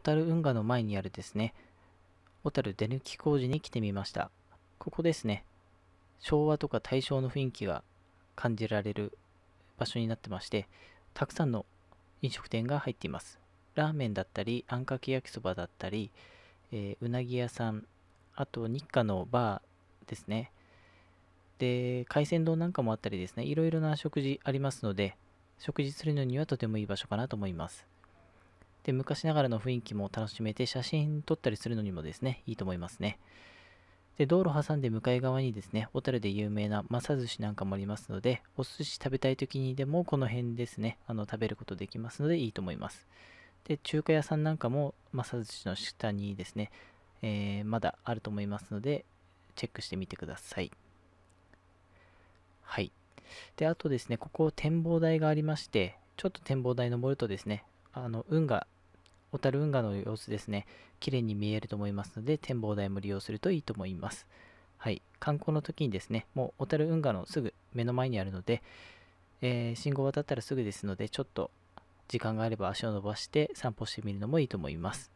小樽運河の前にあるですね、小樽出抜き工事に来てみました。ここですね、昭和とか大正の雰囲気が感じられる場所になってまして、たくさんの飲食店が入っています。ラーメンだったり、あんかけ焼きそばだったり、えー、うなぎ屋さん、あと日課のバーですね。で、海鮮丼なんかもあったりですね、いろいろな食事ありますので、食事するのにはとてもいい場所かなと思います。で、昔ながらの雰囲気も楽しめて、写真撮ったりするのにもですね、いいと思いますね。で、道路挟んで向かい側にですね、小樽で有名なマサ寿司なんかもありますので、お寿司食べたい時にでもこの辺ですね、あの食べることできますのでいいと思います。で、中華屋さんなんかもマサ寿司の下にですね、えー、まだあると思いますので、チェックしてみてください。はい。で、あとですね、ここ展望台がありまして、ちょっと展望台登るとですね、あの運が小樽運河の様子ですね、綺麗に見えると思いますので、展望台も利用するといいと思います。はい、観光の時にですね、もう小樽運河のすぐ目の前にあるので、えー、信号渡ったらすぐですので、ちょっと時間があれば足を伸ばして散歩してみるのもいいと思います。